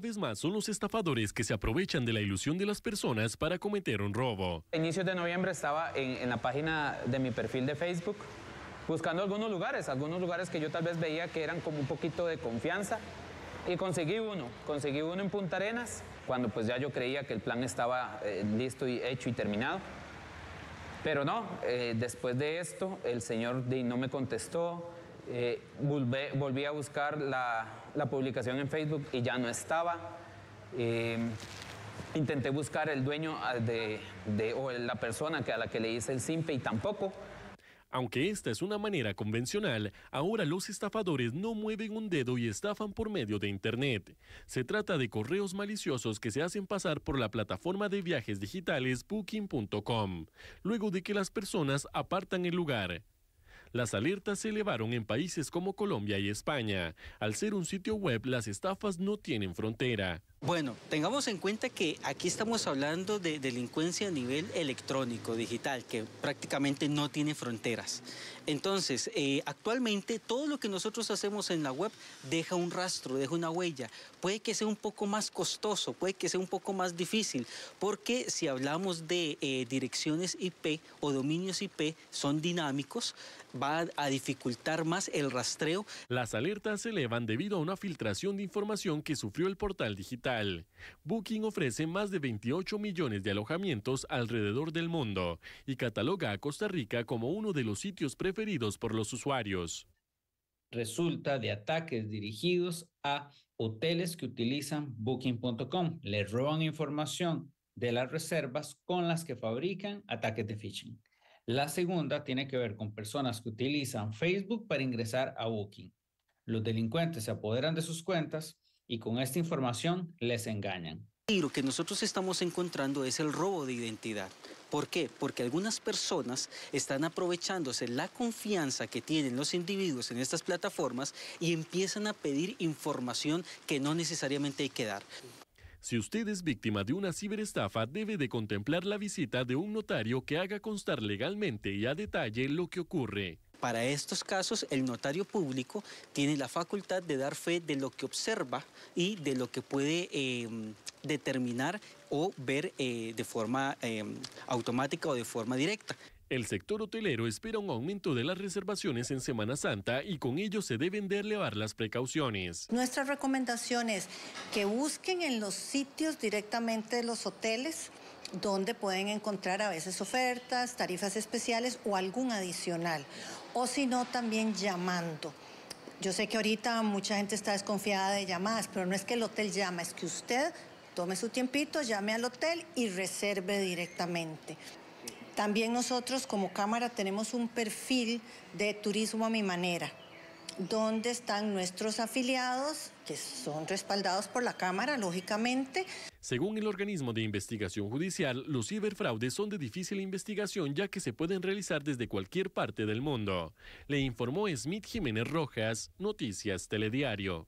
vez más son los estafadores que se aprovechan de la ilusión de las personas para cometer un robo. A inicios de noviembre estaba en, la página de mi perfil de Facebook buscando algunos lugares, algunos lugares que yo tal vez veía que eran como un poquito de confianza y conseguí uno, conseguí uno en Punta Arenas, cuando pues ya yo creía que el plan estaba eh, listo y hecho y terminado. Pero no, eh, después de esto el señor no me contestó, eh, volví a buscar la, publicación en Facebook y ya no estaba. Eh, intenté buscar el dueño ah, de, o la persona a la que le hice el simpe y tampoco. Aunque esta es una manera convencional, ahora los estafadores no mueven un dedo y estafan por medio de Internet. Se trata de correos maliciosos que se hacen pasar por la plataforma de viajes digitales booking.com, luego de que las personas apartan el lugar. Las alertas se elevaron en países como Colombia y España. Al ser un sitio web, las estafas no tienen frontera. Bueno, tengamos en cuenta que aquí estamos hablando de delincuencia a nivel electrónico, digital, que prácticamente no tiene fronteras. Entonces, eh, actualmente todo lo que nosotros hacemos en la web deja un rastro, deja una huella. Puede que sea un poco más costoso, puede que sea un poco más difícil, porque si hablamos de eh, direcciones IP o dominios IP, son dinámicos, va a dificultar más el rastreo. Las alertas se elevan debido a una filtración de información que sufrió el portal digital Booking ofrece más de 28 millones de alojamientos alrededor del mundo y cataloga a Costa Rica como uno de los sitios preferidos por los usuarios. Resulta de ataques dirigidos a hoteles que utilizan booking.com. Les roban información de las reservas con las que fabrican ataques de phishing. La segunda tiene que ver con personas que utilizan Facebook para ingresar a Booking. Los delincuentes se apoderan de sus cuentas, y con esta información les engañan. Y lo que nosotros estamos encontrando es el robo de identidad. ¿Por qué? Porque algunas personas están aprovechándose la confianza que tienen los individuos en estas plataformas y empiezan a pedir información que no necesariamente hay que dar. Si usted es víctima de una ciberestafa, debe de contemplar la visita de un notario que haga constar legalmente y a detalle lo que ocurre. Para estos casos, el notario público tiene la facultad de dar fe de lo que observa y de lo que puede em, determinar o ver eh, de forma em, automática o de forma directa. El sector hotelero espera un aumento de las reservaciones en Semana Santa y con ello se deben de elevar las precauciones. Nuestra recomendación es que busquen en los sitios directamente de los hoteles donde pueden encontrar a veces ofertas, tarifas especiales o algún adicional. O si no, también llamando. Yo sé que ahorita mucha gente está desconfiada de llamadas, pero no es que el hotel llama, es que usted tome su tiempito, llame al hotel y reserve directamente. También nosotros como Cámara tenemos un perfil de turismo a mi manera, donde están nuestros afiliados, que son respaldados por la Cámara, lógicamente. Según el organismo de investigación judicial, los ciberfraudes son de difícil investigación ya que se pueden realizar desde cualquier parte del mundo. Le informó Smith Jiménez Rojas, Noticias Telediario.